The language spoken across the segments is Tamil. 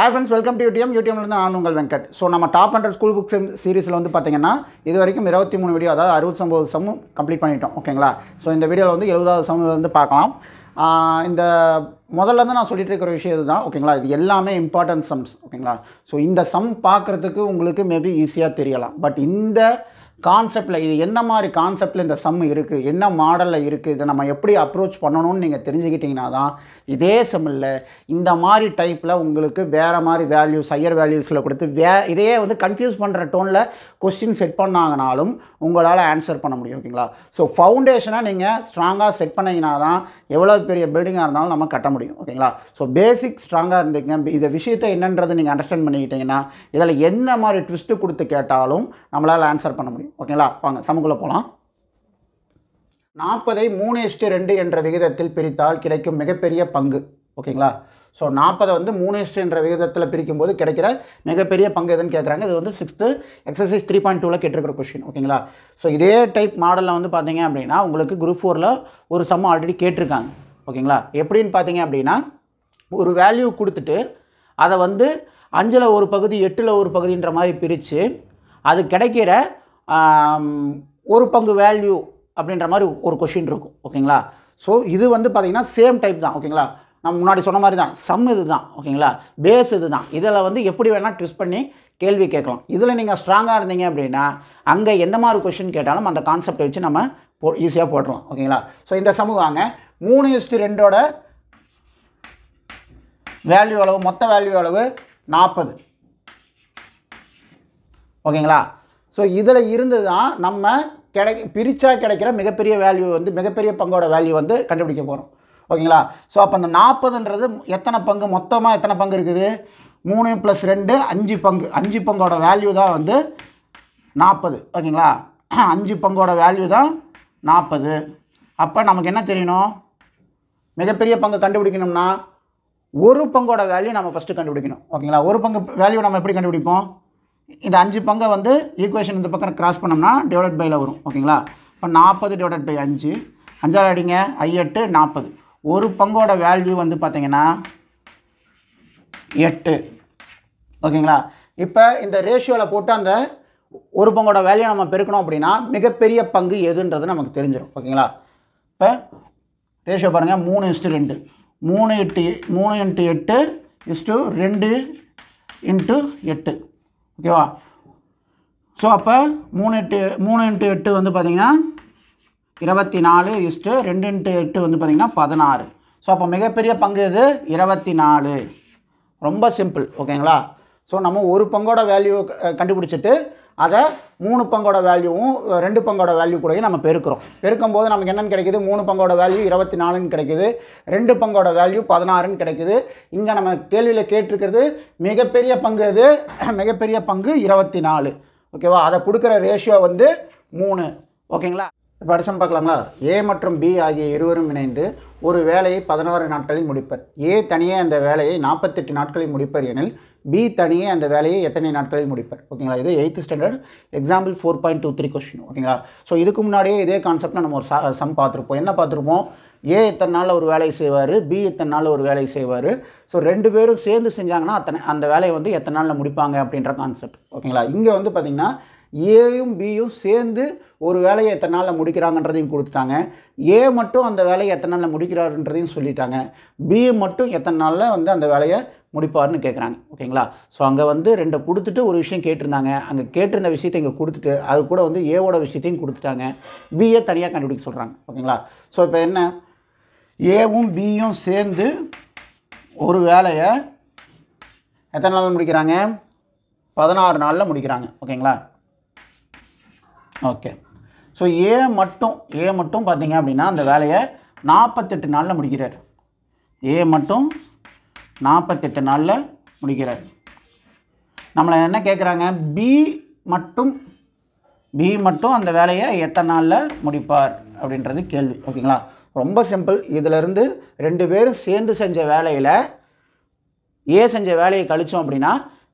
hi friends welcome to UTM யூடிஎம்லேருந்து நான் உங்கள் வெங்கட் ஸோ நம்ம டாப் ஹண்ட்ரட் ஸ்கூல் புக் சீரிஸில் வந்து பார்த்திங்கன்னா இது வரைக்கும் இருபத்தி மூணு வீடியோ அதாவது அறுபத்தொம்பது சமம் கம்ப்ளீட் பண்ணிட்டோம் ஓகேங்களா ஸோ இந்த வீடியோவில் வந்து எழுபதாவது சமம் வந்து பார்க்கலாம் இந்த முதல்ல இருந்து நான் சொல்லிட்டு இருக்கிற விஷயம் இதுதான் ஓகேங்களா இது எல்லாமே இம்பார்ட்டன்ட் சம்ஸ் ஓகேங்களா ஸோ இந்த சம் பார்க்குறதுக்கு உங்களுக்கு மேபி ஈஸியாக தெரியலாம் பட் இந்த கான்செப்டில் இது எந்த மாதிரி கான்செப்டில் இந்த சம் இருக்குது என்ன மாடலில் இருக்குது இதை நம்ம எப்படி அப்ரோச் பண்ணணும்னு நீங்கள் தெரிஞ்சுக்கிட்டிங்கன்னா தான் இதே செம்மில் இந்த மாதிரி டைப்பில் உங்களுக்கு வேறு மாதிரி வேல்யூஸ் ஹையர் வேல்யூஸில் கொடுத்து வே இதையே வந்து கன்ஃபியூஸ் பண்ணுற டோனில் கொஸ்டின் செட் பண்ணாங்கனாலும் உங்களால் ஆன்சர் பண்ண முடியும் ஓகேங்களா ஸோ ஃபவுண்டேஷனை நீங்கள் ஸ்ட்ராங்காக செட் பண்ணிங்கன்னா தான் எவ்வளோ பெரிய பில்டிங்காக இருந்தாலும் நம்ம கட்ட முடியும் ஓகேங்களா ஸோ பேசிக் ஸ்ட்ராங்காக இருந்தீங்க இந்த விஷயத்தை என்னன்றது நீங்கள் அண்டர்ஸ்டாண்ட் பண்ணிக்கிட்டிங்கன்னா இதில் என்ன மாதிரி ட்விஸ்ட்டு கொடுத்து கேட்டாலும் நம்மளால் ஆன்சர் பண்ண முடியும் ஓகேங்களா வாங்க சமக்குள்ளே போகலாம் நாற்பதை மூணு எஸ்டி ரெண்டு என்ற விகிதத்தில் பிரித்தால் கிடைக்கும் மிகப்பெரிய பங்கு ஓகேங்களா ஸோ நாற்பதை வந்து மூணு இஷ்டு என்ற விகிதத்தில் பிரிக்கும் போது கிடைக்கிற மிகப்பெரிய பங்கு எதுன்னு கேட்குறாங்க இது வந்து சிக்ஸ்த்து எக்ஸசைஸ் த்ரீ பாயிண்ட் டூவில் கேட்டிருக்கிற கொஷின் ஓகேங்களா ஸோ இதே டைப் மாடலில் வந்து பார்த்தீங்க அப்படின்னா உங்களுக்கு குரூப் ஃபோரில் ஒரு சம் ஆல்ரெடி கேட்டிருக்காங்க ஓகேங்களா எப்படின்னு பார்த்தீங்க அப்படின்னா ஒரு வேல்யூ கொடுத்துட்டு அதை வந்து அஞ்சில் ஒரு பகுதி எட்டில் ஒரு பகுதின்ற மாதிரி பிரித்து அது கிடைக்கிற ஒரு பங்கு வேல்யூ அப்படின்ற மாதிரி ஒரு கொஷின் இருக்கும் ஓகேங்களா ஸோ இது வந்து பார்த்திங்கன்னா சேம் டைப் தான் ஓகேங்களா நம்ம முன்னாடி சொன்ன மாதிரி தான் சம் இது தான் ஓகேங்களா பேஸ் இது தான் இதில் வந்து எப்படி வேணால் ட்விஸ்ட் பண்ணி கேள்வி கேட்கலாம் இதில் நீங்கள் ஸ்ட்ராங்காக இருந்தீங்க அப்படின்னா அங்கே எந்த மாதிரி கொஷின் கேட்டாலும் அந்த கான்செப்டை வச்சு நம்ம போ ஈஸியாக போட்டுருவோம் ஓகேங்களா ஸோ இந்த சமூக வாங்க மூணு இஸ்டு ரெண்டோட வேல்யூ அளவு மொத்த வேல்யூ அளவு நாற்பது ஓகேங்களா ஸோ இதில் இருந்து தான் நம்ம கிடை பிரித்தா கிடைக்கிற மிகப்பெரிய வேல்யூ வந்து மிகப்பெரிய பங்கோட வேல்யூ வந்து கண்டுபிடிக்க போகிறோம் ஓகேங்களா ஸோ அப்போ அந்த நாற்பதுன்றது எத்தனை பங்கு மொத்தமாக எத்தனை பங்கு இருக்குது மூணு ப்ளஸ் ரெண்டு அஞ்சு பங்கு அஞ்சு பங்கோட வேல்யூ தான் வந்து நாற்பது ஓகேங்களா அஞ்சு பங்கோட வேல்யூ தான் நாற்பது அப்போ நமக்கு என்ன தெரியணும் மிகப்பெரிய பங்கு கண்டுபிடிக்கணும்னா ஒரு பங்கோட வேல்யூ நம்ம ஃபஸ்ட்டு கண்டுபிடிக்கணும் ஓகேங்களா ஒரு பங்கு வேல்யூ நம்ம எப்படி கண்டுபிடிப்போம் இந்த அஞ்சு பங்கை வந்து ஈக்குவேஷன் இந்த பக்கம் கிராஸ் பண்ணோம்னா டிவைட் பையில் வரும் ஓகேங்களா இப்போ நாற்பது டிவைட் பை அஞ்சு அஞ்சாவது அடிங்க ஐ எட்டு நாற்பது ஒரு பங்கோட வேல்யூ வந்து பார்த்திங்கன்னா எட்டு ஓகேங்களா இப்போ இந்த ரேஷியோவில் போட்டு அந்த ஒரு பங்கோட வேல்யூ நம்ம பெருக்கணும் அப்படின்னா மிகப்பெரிய பங்கு எதுன்றது நமக்கு தெரிஞ்சிடும் ஓகேங்களா இப்போ ரேஷியோ பாருங்கள் மூணு இஸ்டு ரெண்டு மூணு எட்டு மூணு இன்ட்டு எட்டு இஸ்டு ரெண்டு இன்ட்டு எட்டு ஓகேவா ஸோ அப்போ மூணு எட்டு மூணு இன்ட்டு எட்டு வந்து பார்த்தீங்கன்னா இருபத்தி நாலு இஸ்ட்டு ரெண்டு இன்ட்டு எட்டு வந்து பார்த்திங்கன்னா பதினாறு ஸோ அப்போ மிகப்பெரிய பங்கு இது இருபத்தி நாலு ரொம்ப சிம்பிள் ஓகேங்களா ஸோ நம்ம ஒரு பங்கோட வேல்யூ கண்டுபிடிச்சிட்டு அதை மூணு பங்கோட வேல்யூவும் ரெண்டு பங்கோட வேல்யூ கூடயும் நம்ம பெருக்கிறோம் பெருக்கும் போது நமக்கு என்னென்னு கிடைக்கிது மூணு பங்கோட வேல்யூ இருபத்தி நாலுன்னு கிடைக்கிது ரெண்டு பங்கோட வேல்யூ பதினாறுன்னு கிடைக்கிது இங்கே நம்ம கேள்வியில் கேட்டிருக்கிறது மிகப்பெரிய பங்கு அது மிகப்பெரிய பங்கு இருபத்தி நாலு ஓகேவா அதை கொடுக்குற ரேஷியோ வந்து மூணு ஓகேங்களா இப்போ அடிசம் பார்க்கலாங்களா ஏ மற்றும் பி ஆகிய இருவரும் இணைந்து ஒரு வேலையை பதினாறு நாட்களில் முடிப்பர் ஏ தனியே அந்த வேலையை நாற்பத்தெட்டு நாட்களில் முடிப்பர் எனில் பி தனியே அந்த வேலையை எத்தனை நாட்களில் முடிப்பர் ஓகேங்களா இது eighth standard example four point two three question ஓகேங்களா ஸோ இதுக்கு முன்னாடியே இதே கான்செப்டில் நம்ம ஒரு சம் பார்த்துருப்போம் என்ன பார்த்துருப்போம் ஏ இத்தனை நாளில் ஒரு வேலையை செய்வார் பி எத்தனை நாளில் ஒரு வேலையை செய்வார் ஸோ ரெண்டு பேரும் சேர்ந்து செஞ்சாங்கன்னா அத்தனை அந்த வேலையை வந்து எத்தனை நாளில் முடிப்பாங்க அப்படின்ற கான்செப்ட் ஓகேங்களா இங்கே வந்து பார்த்திங்கன்னா ஏயும் பியும் சேர்ந்து ஒரு வேலையை எத்தனை நாளில் முடிக்கிறாங்கன்றதையும் கொடுத்துட்டாங்க ஏ மட்டும் அந்த வேலையை எத்தனை நாளில் முடிக்கிறாருன்றதையும் சொல்லிட்டாங்க பி மட்டும் எத்தனை நாளில் வந்து அந்த வேலையை முடிப்பார்னு கேட்குறாங்க ஓகேங்களா ஸோ அங்கே வந்து ரெண்டை கொடுத்துட்டு ஒரு விஷயம் கேட்டிருந்தாங்க அங்கே கேட்டிருந்த விஷயத்தை இங்கே கொடுத்துட்டு அது கூட வந்து ஏவோட விஷயத்தையும் கொடுத்துட்டாங்க பியை தனியாக கண்டுபிடிக்க சொல்கிறாங்க ஓகேங்களா ஸோ இப்போ என்ன ஏவும் பியும் சேர்ந்து ஒரு வேலையை எத்தனை நாள் முடிக்கிறாங்க பதினாறு நாளில் முடிக்கிறாங்க ஓகேங்களா ஓகே ஸோ ஏ மட்டும் ஏ மட்டும் பார்த்தீங்க அப்படின்னா அந்த வேலையை நாற்பத்தெட்டு நாளில் முடிக்கிறார் ஏ மட்டும் நாற்பத்தெட்டு நாளில் முடிக்கிறார் நம்மளை என்ன கேட்குறாங்க பி மட்டும் பி மட்டும் அந்த வேலையை எத்தனை நாளில் முடிப்பார் அப்படின்றது கேள்வி ஓகேங்களா ரொம்ப சிம்பிள் இதிலருந்து ரெண்டு பேரும் சேர்ந்து செஞ்ச வேலையில் ஏ செஞ்ச வேலையை கழித்தோம் அப்படின்னா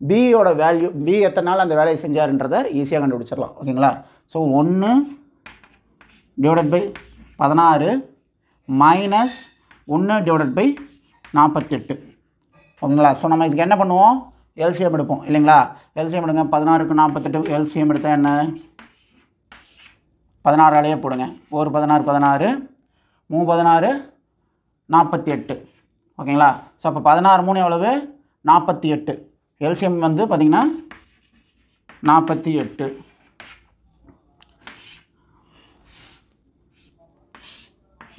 பியோட வேல்யூ பி எத்தனை நாள் அந்த வேலையை செஞ்சாருன்றதை ஈஸியாக கண்டுபிடிச்சிடலாம் ஓகேங்களா ஸோ ஒன்று டிவைடட் பை பதினாறு மைனஸ் ஒன்று டிவைடட் பை நாற்பத்தெட்டு ஓகேங்களா ஸோ நம்ம இதுக்கு என்ன பண்ணுவோம் எல்சிஎம் எடுப்போம் இல்லைங்களா எல்சிஎம் எடுங்க பதினாறுக்கு நாற்பத்தெட்டு எல்சிஎம் எடுத்தால் என்ன பதினாறாலேயே போடுங்க ஒரு பதினாறு பதினாறு மூ பதினாறு நாற்பத்தி எட்டு ஓகேங்களா ஸோ அப்போ பதினாறு மூணு எவ்வளவு நாற்பத்தி எட்டு எல்சிஎம் வந்து பார்த்திங்கன்னா நாற்பத்தி எட்டு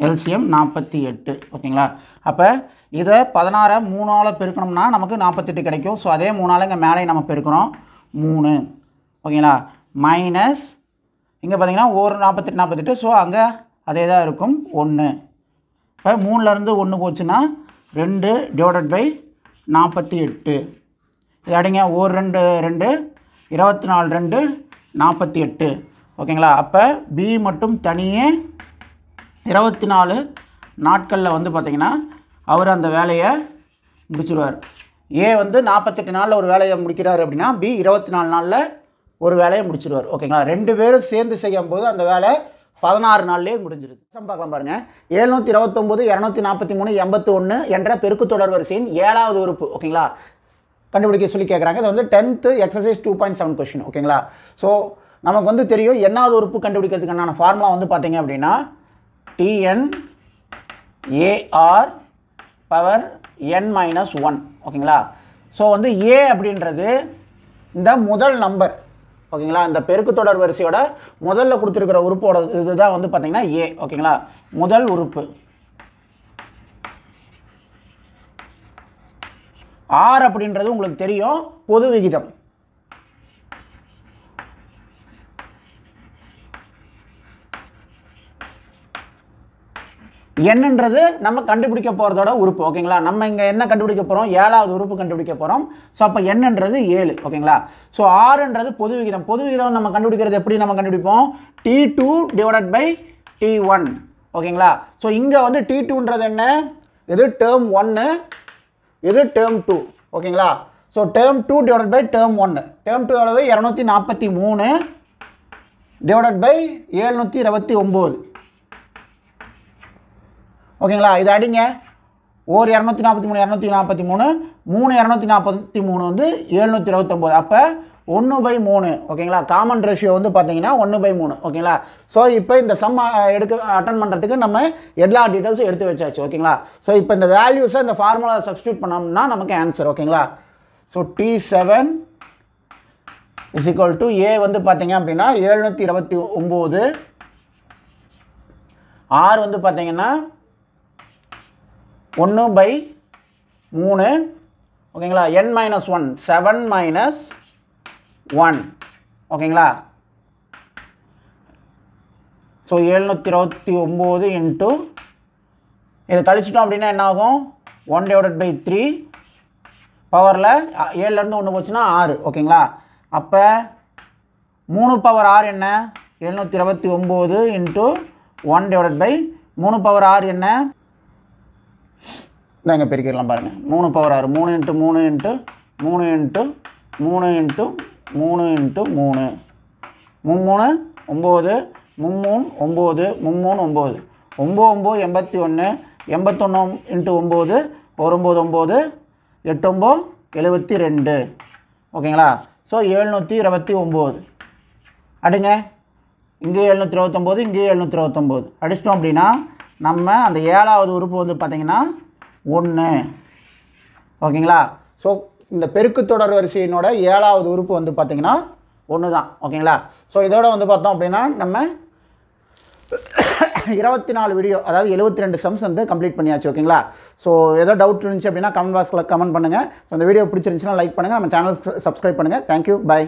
எல்சிஎம் நாற்பத்தி எட்டு ஓகேங்களா அப்போ இதை பதினாறை மூணால் பெருக்கணும்னா நமக்கு நாற்பத்தெட்டு கிடைக்கும் ஸோ அதே மூணால் இங்கே மேலே நம்ம பெருக்கிறோம் மூணு ஓகேங்களா மைனஸ் இங்கே பார்த்தீங்கன்னா ஒரு நாற்பத்தெட்டு நாற்பத்தெட்டு ஸோ அங்கே அதே தான் இருக்கும் ஒன்று இப்போ மூணுலேருந்து ஒன்று போச்சுன்னா ரெண்டு டிவைடட் பை நாற்பத்தி எட்டு இது அடிங்க ஒரு ரெண்டு ரெண்டு இருபத்தி நாலு ரெண்டு நாற்பத்தி எட்டு ஓகேங்களா அப்போ பி மட்டும் தனியே இருபத்தி நாலு நாட்களில் வந்து பார்த்திங்கன்னா அவர் அந்த வேலையை முடிச்சிடுவார் ஏ வந்து நாற்பத்தெட்டு நாளில் ஒரு வேலையை முடிக்கிறார் அப்படின்னா பி இருபத்தி நாலு நாளில் ஒரு வேலையை முடிச்சிடுவார் ஓகேங்களா ரெண்டு பேரும் சேர்ந்து செய்யும் போது அந்த வேலை பதினாறு நாள்லேயே முடிஞ்சிருது பார்க்கலாம் பாருங்கள் எழுநூற்றி இருபத்தொம்போது இரநூத்தி நாற்பத்தி மூணு எண்பத்தி ஒன்று என்ற பெருக்கு தொடர் வரிசையின் ஏழாவது உறுப்பு ஓகேங்களா கண்டுபிடிக்க சொல்லி கேட்குறாங்க இது வந்து tenth exercise two point seven question ஓகேங்களா ஸோ நமக்கு வந்து தெரியும் என்னாவது உறுப்பு கண்டுபிடிக்கிறதுக்கான ஃபார்முலா வந்து பார்த்திங்க அப்படின்னா TN AR power N minus one ஓகேங்களா ஸோ வந்து ஏ அப்படின்றது இந்த முதல் நம்பர் ஓகேங்களா இந்த பெருக்கு தொடர் வரிசையோட முதல்ல கொடுத்துருக்கிற உறுப்போட இதுதான் வந்து பார்த்திங்கன்னா ஏ ஓகேங்களா முதல் உறுப்பு ஆர் அப்படின்றது உங்களுக்கு தெரியும் பொது விகிதம் என்னன்றது நம்ம கண்டுபிடிக்க போகிறதோட உறுப்பு ஓகேங்களா நம்ம இங்கே என்ன கண்டுபிடிக்க போகிறோம் ஏழாவது உறுப்பு கண்டுபிடிக்க போகிறோம் ஸோ அப்போ என்னன்றது ஏழு ஓகேங்களா ஸோ ஆறுன்றது பொது விகிதம் பொது விகிதம் நம்ம கண்டுபிடிக்கிறது எப்படி நம்ம கண்டுபிடிப்போம் T two divided by T one ஓகேங்களா ஸோ இங்கே வந்து டி டூன்றது என்ன இது டேர்ம் ஒன்று இது டேர்ம் டூ ஓகேங்களா so term two divided by term ஒன்று டேர்ம் டூ எவ்வளவு இரநூத்தி நாற்பத்தி மூணு டிவைடட் பை ஏழ்நூற்றி இருபத்தி ஒம்பது ஓகேங்களா இது அடிங்க ஒரு இரநூத்தி நாற்பத்தி மூணு இரநூத்தி நாற்பத்தி மூணு மூணு இரநூத்தி நாற்பத்தி மூணு வந்து எழுநூற்றி இருபத்தொம்போது அப்போ ஒன்று பை மூணு ஓகேங்களா காமன் ரேஷியோ வந்து பார்த்தீங்கன்னா ஒன்று பை மூணு ஓகேங்களா ஸோ இப்போ இந்த சம் எடுக்க அட்டன் பண்ணுறதுக்கு நம்ம எல்லா டீட்டெயில்ஸும் எடுத்து வச்சாச்சு ஓகேங்களா ஸோ இப்போ இந்த வேல்யூஸை இந்த ஃபார்முலா சப்ஸ்டியூட் பண்ணோம்னா நமக்கு ஆன்சர் ஓகேங்களா so T seven is equal to A வந்து பார்த்தீங்க அப்படின்னா எழுநூற்றி இருபத்தி ஒம்பது ஆர் வந்து பார்த்தீங்கன்னா ஒன்று பை மூணு ஓகேங்களா N minus one seven minus one ஓகேங்களா ஸோ எழுநூற்றி இருபத்தி ஒம்பது இன்ட்டு இதை கழிச்சிட்டோம் அப்படின்னா என்னாகும் ஒன் டிவைடட் பை த்ரீ பவரில் ஏழுலேருந்து ஒன்று போச்சுன்னா ஆறு ஓகேங்களா அப்போ மூணு பவர் ஆறு என்ன எழுநூற்றி இருபத்தி ஒம்பது இன்ட்டு ஒன் டிவைடட் பை மூணு பவர் ஆறு என்ன இந்தாங்க பெருக்கிடலாம் பாருங்கள் மூணு பவர் ஆறு மூணு இன்ட்டு மூணு இன்ட்டு மூணு இன்ட்டு மூணு இன்ட்டு மூணு இன்ட்டு மூணு மும்மூணு ஒம்பது மும்மூணு ஒம்பது மும்மூணு ஒம்பது ஒம்பது ஒம்பது எண்பத்தி ஒன்று எண்பத்தொன்று இன்ட்டு ஒம்பது ஒரு ஒம்பது ஒம்பது ஒம்பது எழுபத்தி ரெண்டு ஓகேங்களா ஸோ எழுநூற்றி இருபத்தி ஒம்பது அடுங்க இங்கே எழுநூற்றி இருபத்தொம்போது இங்கே எழுநூற்றி இருபத்தொம்போது அடிச்சிட்டோம் அப்படின்னா நம்ம அந்த ஏழாவது உறுப்பு வந்து பார்த்திங்கன்னா ஒன்று ஓகேங்களா ஸோ இந்த பெருக்கு தொடர் வரிசையினோட ஏழாவது உறுப்பு வந்து பார்த்திங்கன்னா ஒன்று தான் ஓகேங்களா ஸோ இதோட வந்து பார்த்தோம் அப்படின்னா நம்ம இருபத்தி நாலு வீடியோ அதாவது எழுபத்தி ரெண்டு சம்ஸ் வந்து கம்ப்ளீட் பண்ணியாச்சு ஓகேங்களா ஸோ ஏதோ டவுட் இருந்துச்சு அப்படின்னா கமெண்ட் பாக்ஸில் கமெண்ட் பண்ணுங்கள் ஸோ அந்த வீடியோ பிடிச்சிருந்துச்சுன்னா லைக் பண்ணுங்கள் நம்ம சேனல் சப்ஸ்கிரைப் பண்ணுங்கள் தேங்க்யூ பாய்